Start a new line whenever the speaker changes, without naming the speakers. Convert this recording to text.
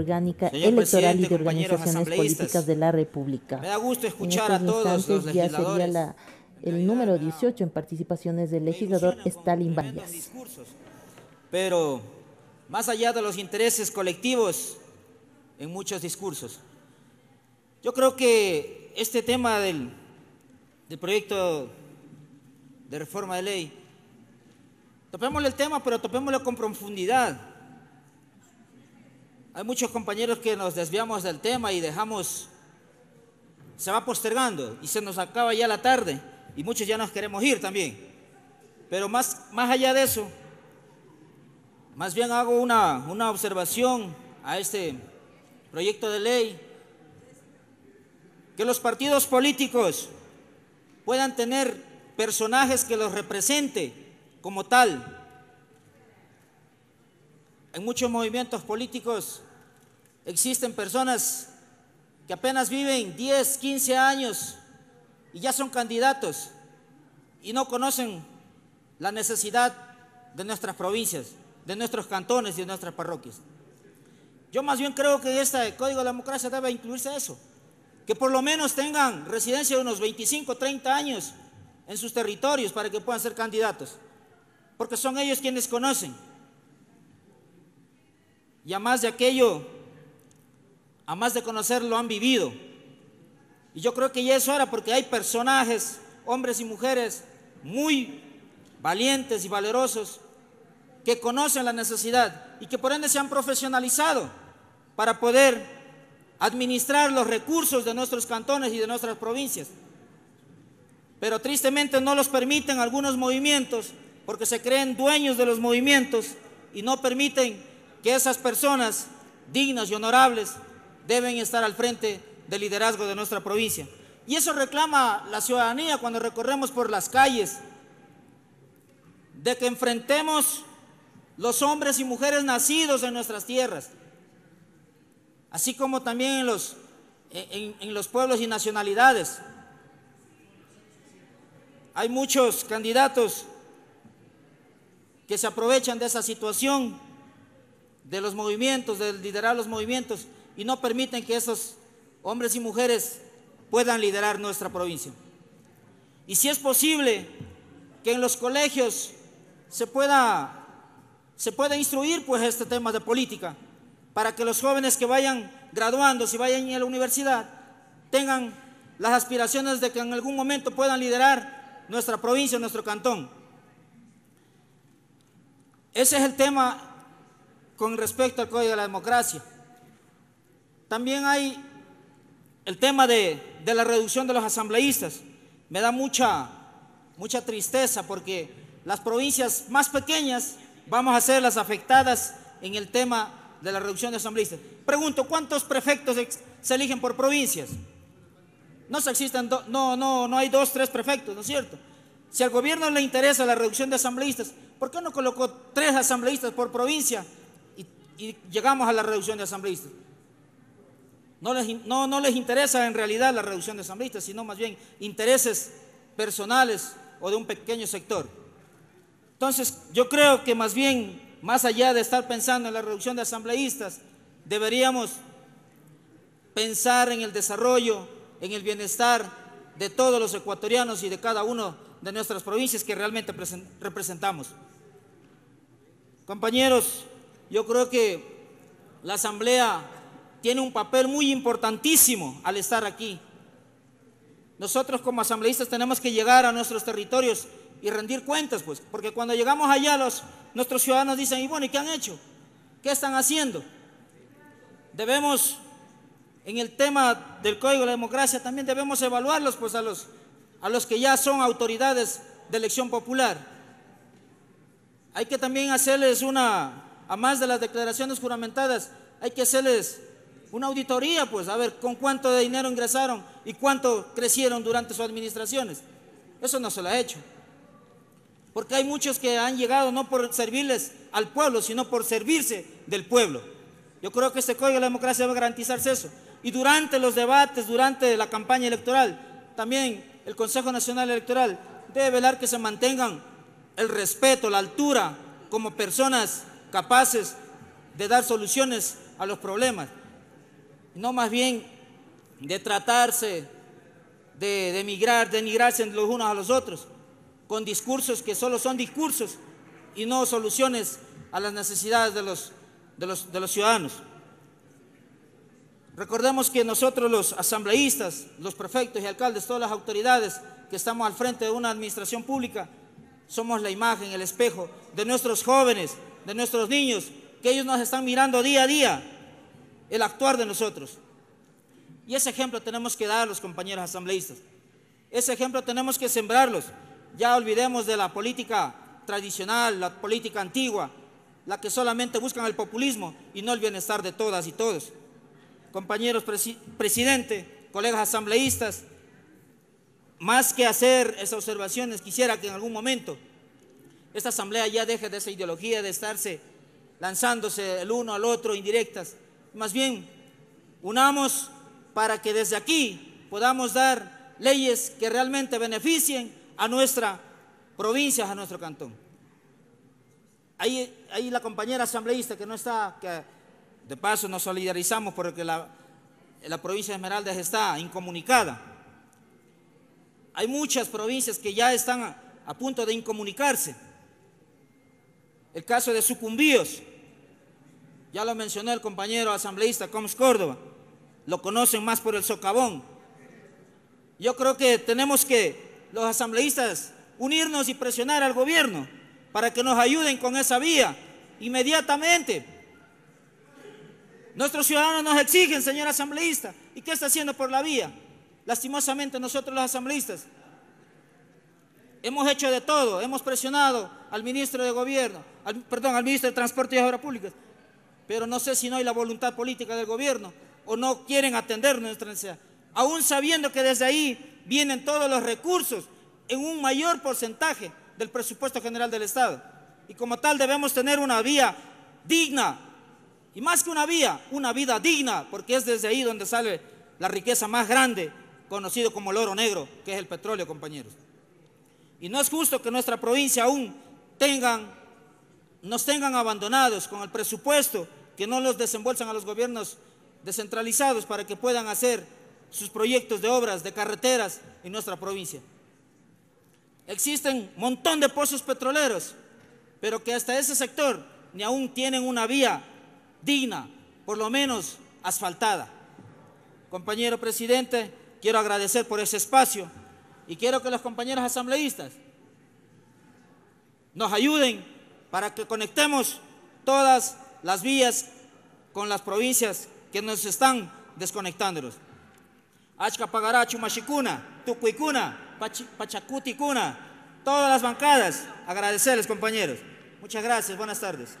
orgánica electoral y de organizaciones políticas de la República. Me da gusto escuchar a todos los ya el número 18 en participaciones del legislador Stalin Vargas. Pero más allá de los intereses colectivos en muchos discursos, yo creo que este tema del, del proyecto de reforma de ley, topémosle el tema, pero topémoslo con profundidad hay muchos compañeros que nos desviamos del tema y dejamos, se va postergando y se nos acaba ya la tarde y muchos ya nos queremos ir también. Pero más, más allá de eso, más bien hago una, una observación a este proyecto de ley, que los partidos políticos puedan tener personajes que los represente como tal, en muchos movimientos políticos existen personas que apenas viven 10, 15 años y ya son candidatos y no conocen la necesidad de nuestras provincias, de nuestros cantones y de nuestras parroquias. Yo más bien creo que este Código de la Democracia debe incluirse eso, que por lo menos tengan residencia de unos 25, 30 años en sus territorios para que puedan ser candidatos, porque son ellos quienes conocen y a más de aquello, a más de conocerlo, han vivido. Y yo creo que ya eso era porque hay personajes, hombres y mujeres, muy valientes y valerosos, que conocen la necesidad y que por ende se han profesionalizado para poder administrar los recursos de nuestros cantones y de nuestras provincias. Pero tristemente no los permiten algunos movimientos porque se creen dueños de los movimientos y no permiten que esas personas dignas y honorables deben estar al frente del liderazgo de nuestra provincia. Y eso reclama la ciudadanía cuando recorremos por las calles, de que enfrentemos los hombres y mujeres nacidos en nuestras tierras, así como también en los, en, los pueblos y nacionalidades. Hay muchos candidatos que se aprovechan de esa situación de los movimientos, de liderar los movimientos, y no permiten que esos hombres y mujeres puedan liderar nuestra provincia. Y si es posible que en los colegios se pueda, se pueda instruir pues este tema de política, para que los jóvenes que vayan graduando, si vayan a la universidad, tengan las aspiraciones de que en algún momento puedan liderar nuestra provincia, nuestro cantón. Ese es el tema con respecto al Código de la Democracia. También hay el tema de, la reducción de los asambleístas. Me da mucha, mucha tristeza porque las provincias más pequeñas vamos a ser las afectadas en el tema de la reducción de asambleístas. Pregunto, ¿cuántos prefectos se eligen por provincias? No se existen, no, no, no hay dos, tres prefectos, ¿no es cierto? Si al gobierno le interesa la reducción de asambleístas, ¿por qué no colocó tres asambleístas por provincia y llegamos a la reducción de asambleístas. No les, no, no les interesa en realidad la reducción de asambleístas, sino más bien intereses personales o de un pequeño sector. Entonces, yo creo que más bien, más allá de estar pensando en la reducción de asambleístas, deberíamos pensar en el desarrollo, en el bienestar de todos los ecuatorianos y de cada uno de nuestras provincias que realmente representamos. Compañeros, yo creo que la Asamblea tiene un papel muy importantísimo al estar aquí. Nosotros como asambleístas tenemos que llegar a nuestros territorios y rendir cuentas, pues, porque cuando llegamos allá los, nuestros ciudadanos dicen, y bueno, ¿y qué han hecho? ¿Qué están haciendo? Debemos, en el tema del Código de la Democracia, también debemos evaluarlos, pues, a los, a los que ya son autoridades de elección popular. Hay que también hacerles una a más de las declaraciones juramentadas, hay que hacerles una auditoría, pues, a ver con cuánto dinero ingresaron y cuánto crecieron durante sus administraciones. Eso no se lo ha hecho. Porque hay muchos que han llegado no por servirles al pueblo, sino por servirse del pueblo. Yo creo que este Código de la Democracia va a garantizarse eso. Y durante los debates, durante la campaña electoral, también el Consejo Nacional Electoral debe velar que se mantengan el respeto, la altura, como personas capaces de dar soluciones a los problemas, no más bien de tratarse de, de migrar, los unos a los otros, con discursos que solo son discursos y no soluciones a las necesidades de los, de los ciudadanos. Recordemos que nosotros los asambleístas, los prefectos y alcaldes, todas las autoridades que estamos al frente de una administración pública, somos la imagen, el espejo de nuestros jóvenes, de nuestros niños, que ellos nos están mirando día a día, el actuar de nosotros. Y ese ejemplo tenemos que dar a los compañeros asambleístas. Ese ejemplo tenemos que sembrarlos. Ya olvidemos de la política tradicional, la política antigua, la que solamente buscan el populismo y no el bienestar de todas y todos. Compañeros presidente, colegas asambleístas, más que hacer esas observaciones, quisiera que en algún momento esta asamblea ya deje de esa ideología de estarse lanzándose el uno al otro indirectas. Más bien, unamos para que desde aquí podamos dar leyes que realmente beneficien a nuestra provincia, a nuestro cantón. Ahí, la compañera asambleísta que no está, que de paso nos solidarizamos porque la, provincia de Esmeraldas está incomunicada. Hay muchas provincias que ya están a punto de incomunicarse. El caso de Sucumbíos, ya lo mencionó el compañero asambleísta Coms Córdoba, lo conocen más por el socavón. Yo creo que tenemos que, los asambleístas, unirnos y presionar al gobierno para que nos ayuden con esa vía inmediatamente. Nuestros ciudadanos nos exigen, señor asambleísta, ¿y qué está haciendo por la vía? Lastimosamente nosotros los asambleístas hemos hecho de todo, hemos presionado al ministro de Gobierno, perdón, al ministro de Transporte y Obras Públicas, pero no sé si no hay la voluntad política del gobierno o no quieren atender nuestra necesidad. Aún sabiendo que desde ahí vienen todos los recursos en un mayor porcentaje del presupuesto general del Estado. Y como tal debemos tener una vía digna, y más que una vía, una vida digna, porque es desde ahí donde sale la riqueza más grande, conocido como el oro negro, que es el petróleo, compañeros. Y no es justo que nuestra provincia aún tengan, nos tengan abandonados con el presupuesto, que no los desembolsan a los gobiernos descentralizados para que puedan hacer sus proyectos de obras, de carreteras en nuestra provincia. Existen un montón de pozos petroleros, pero que hasta ese sector ni aún tienen una vía digna, por lo menos asfaltada. Compañero presidente, quiero agradecer por ese espacio y quiero que las compañeras asambleístas nos ayuden para que conectemos todas las vías con las provincias que nos están desconectándonos. Achcapagarachu Chumashikuna, Tucuicuna, Pachacuticuna, todas las bancadas, agradecerles compañeros. Muchas gracias, buenas tardes.